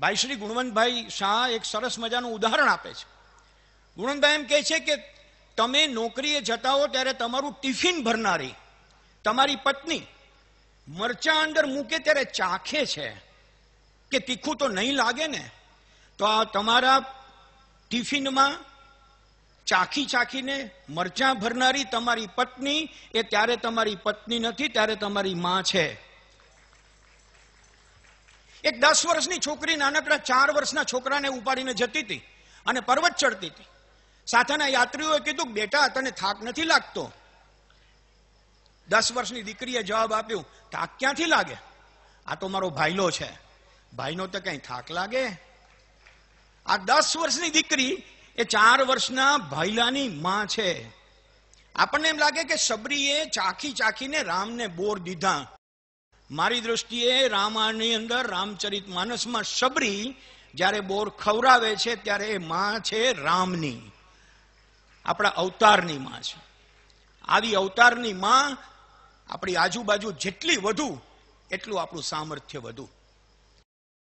ભાઈ શ્રી ગુણવંતભાઈ શાહ એક સરસ મજાનું ઉદાહરણ આપે છે ગુણવંતભાઈ એમ કહે છે કે તમે નોકરીએ જતા હો ત્યારે તમારું ટિફિન ભરનારી તમારી પત્ની મરચા અંદર મૂકે ત્યારે ચાખે છે કે તીખું તો નહીં લાગે ને તો આ તમારા ટિફિનમાં ચાખી ચાખીને મરચાં ભરનારી તમારી પત્ની એ ત્યારે તમારી પત્ની નથી ત્યારે તમારી માં છે એક દસ વર્ષની છોકરી નાનકડા ચાર વર્ષના છોકરાને ઉપાડીને જતી હતી અને પર્વત ચડતી હતી સાથેના યાત્રીઓએ કીધું બેટા તને થાક નથી લાગતો દસ વર્ષની દીકરીએ જવાબ આપ્યો થાક ક્યાંથી લાગે આ તો મારો ભાઈલો છે ભાઈનો તો કઈ થાક લાગે આ દસ વર્ષની દીકરી એ ચાર વર્ષના ભાઈલાની માં છે આપણને એમ લાગે કે સબરીએ ચાખી ચાખીને રામને બોર દીધા મારી દૃષ્ટિએ રામાની અંદર રામચરિત માનસમાં શબરી જ્યારે બોર ખવરાવે છે ત્યારે એ માં છે રામની આપણા અવતારની માં છે આવી અવતારની માં આપણી આજુબાજુ જેટલી વધુ એટલું આપણું સામર્થ્ય વધુ